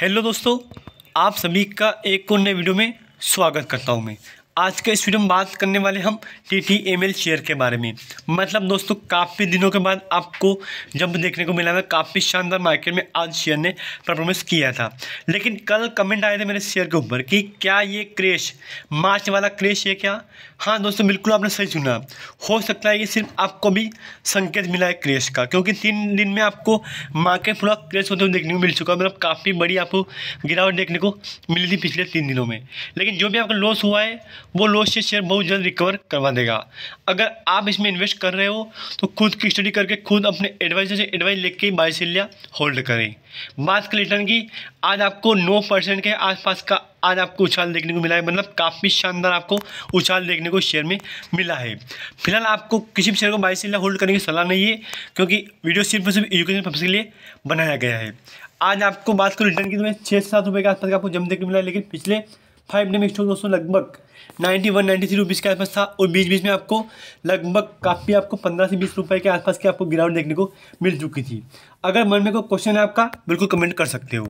hello दोस्तों आप सभी का एक और नए वीडियो में स्वागत करता हूँ मैं आज के इस वीडियो में बात करने वाले हम T T M L share के बारे में मतलब दोस्तों काफ़ी दिनों के बाद आपको जब देखने को मिला था काफ़ी शानदार मार्केट में आज शेयर ने परफॉर्मेंस किया था लेकिन कल कमेंट आए थे मेरे शेयर के ऊपर कि क्या ये क्रेश मार्च वाला क्रेश है क्या हाँ दोस्तों बिल्कुल आपने सही सुना हो सकता है ये सिर्फ आपको भी संकेत मिला है क्रेश का क्योंकि तीन दिन में आपको मार्केट पूरा क्रेश होते हुए देखने को मिल चुका है मतलब काफ़ी बड़ी आपको गिरावट देखने को मिली थी पिछले तीन दिनों में लेकिन जो भी आपका लॉस हुआ है वो लॉस से शेयर बहुत जल्द रिकवर करवा देगा अगर आप इसमें इन्वेस्ट कर रहे हो तो खुद की स्टडी करके खुद अपने एडवाइजर से एडवाइस लेके बाई सिलिया होल्ड करें बात कर रिटर्न की आज आपको नौ परसेंट के आसपास का आज आपको उछाल देखने को मिला है मतलब काफ़ी शानदार आपको उछाल देखने को शेयर में मिला है फिलहाल आपको किसी भी शेयर को बाई सिला होल्ड करने की सलाह नहीं है क्योंकि वीडियो सिर्फ सिर्फ एजुकेशन पर्पज़ के लिए बनाया गया है आज आपको बात करूँ रिटर्न की तो मैं छः सात रुपये के आसपास का आपको जम देखने मिला है लेकिन पिछले फाइव डे मिक्स दोस्तों लगभग ninety one ninety three rupees के आसपास था और बीच बीच में आपको लगभग काफ़ी आपको पंद्रह से बीस रुपये के आसपास की आपको गिरावट देखने को मिल चुकी थी अगर मन में कोई क्वेश्चन है आपका बिल्कुल कमेंट कर सकते हो